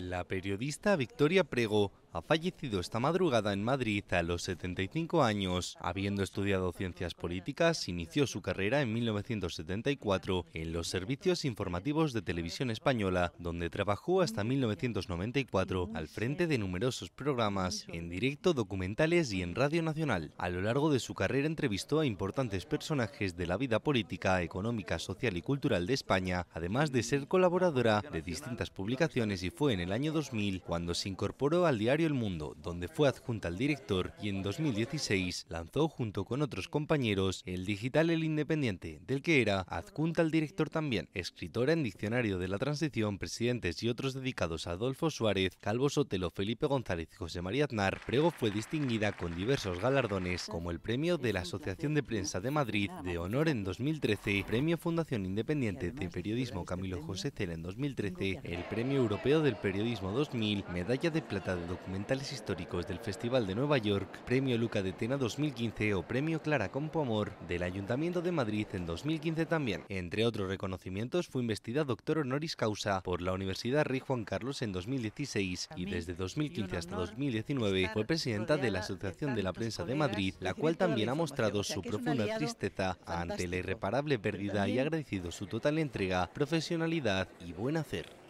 La periodista Victoria Prego ha fallecido esta madrugada en Madrid a los 75 años. Habiendo estudiado ciencias políticas, inició su carrera en 1974 en los servicios informativos de televisión española, donde trabajó hasta 1994 al frente de numerosos programas, en directo, documentales y en Radio Nacional. A lo largo de su carrera entrevistó a importantes personajes de la vida política, económica, social y cultural de España, además de ser colaboradora de distintas publicaciones y fue en el año 2000 cuando se incorporó al diario el Mundo, donde fue adjunta al director y en 2016 lanzó junto con otros compañeros el digital El Independiente, del que era adjunta al director también, escritora en Diccionario de la Transición, presidentes y otros dedicados a Adolfo Suárez, Calvo Sotelo, Felipe González y José María Aznar. Prego fue distinguida con diversos galardones, como el premio de la Asociación de Prensa de Madrid de Honor en 2013, premio Fundación Independiente de Periodismo Camilo José Cela en 2013, el premio Europeo del Periodismo 2000, medalla de plata de documentación históricos del Festival de Nueva York, Premio Luca de Tena 2015 o Premio Clara Campoamor del Ayuntamiento de Madrid en 2015 también. Entre otros reconocimientos fue investida doctor honoris causa por la Universidad Rey Juan Carlos en 2016 y desde 2015 hasta 2019 fue presidenta de la Asociación de la Prensa de Madrid, la cual también ha mostrado su profunda tristeza ante la irreparable pérdida y ha agradecido su total entrega, profesionalidad y buen hacer.